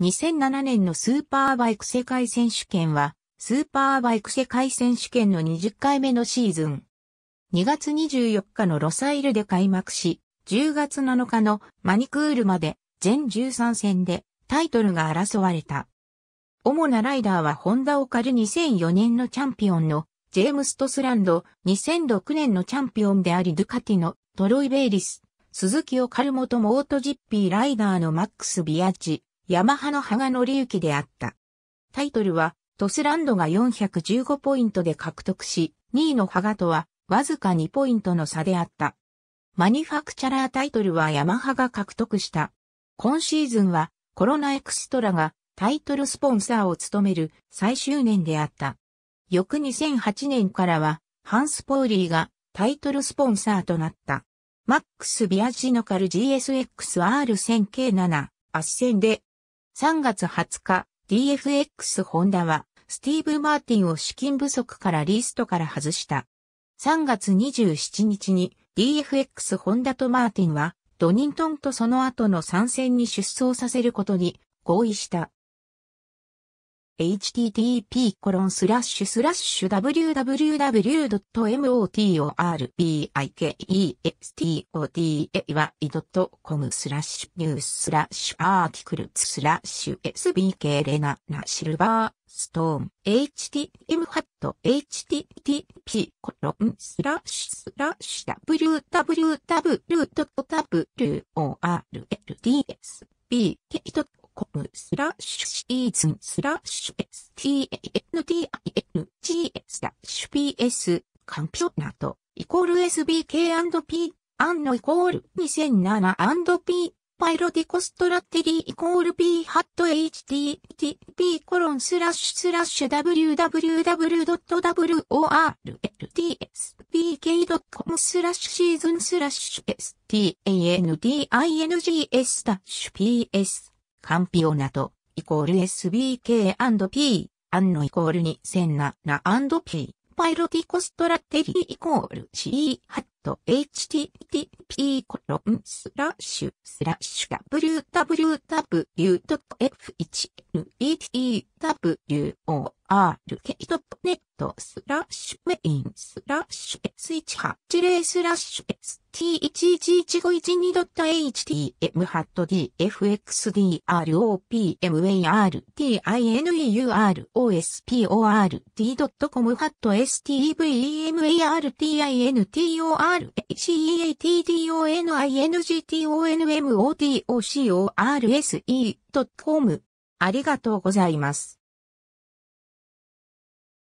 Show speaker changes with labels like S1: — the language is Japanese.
S1: 2007年のスーパーバイク世界選手権は、スーパーバイク世界選手権の20回目のシーズン。2月24日のロサイルで開幕し、10月7日のマニクールまで全13戦でタイトルが争われた。主なライダーはホンダオカル2004年のチャンピオンのジェームス・トスランド、2006年のチャンピオンでありドゥカティのトロイ・ベイリス、鈴木オカルモとモートジッピーライダーのマックス・ビアチ、ヤマハの羽賀則之であった。タイトルは、トスランドが415ポイントで獲得し、2位の羽賀とは、わずか2ポイントの差であった。マニファクチャラータイトルはヤマハが獲得した。今シーズンは、コロナエクストラがタイトルスポンサーを務める最終年であった。翌2008年からは、ハンス・ポーリーがタイトルスポンサーとなった。マックス・ビアジノカル GSXR1000K7 圧戦で3月20日、DFX ホンダは、スティーブ・マーティンを資金不足からリストから外した。3月27日に DFX ホンダとマーティンは、ドニントンとその後の参戦に出走させることに合意した。h t t p w w w m o t o r b i k e s t o d y c o m スラッシュニューススラッシュアーティクルスラッシュ SBK レナナシルバーストーン htm ハット http コロンスラッシュスラッシュ w w w o r b i k e s p スラッシュシーズンスラッシュ s t a n t i n g スラッシュ PS カンピョナトイコール SBK&P アンのイコール 2007&P パイロディコストラテリーイコール P ハット HTTP コロンスラッシュスラッシュ www.worltsbk.com スラッシュシーズンスラッシュ s t a n t i n g s スラッシュ PS カンピオナト、イコール SBK&P、アンノイコール2センナナ &P、パイロティコストラテリーイコール C ハット HTTP コロンスラッシュスラッシュ www.f1network.net スラッシュメインスラッシュ S180 スラッシュ h t t p w w w h t m h a t d f x d r o p m a r t i n u r o s p o r t c o m h a t v. e. m a r t i n t. o. r s a t o n i n. g t o n m o t o c o r s e c o m ありがとうございます。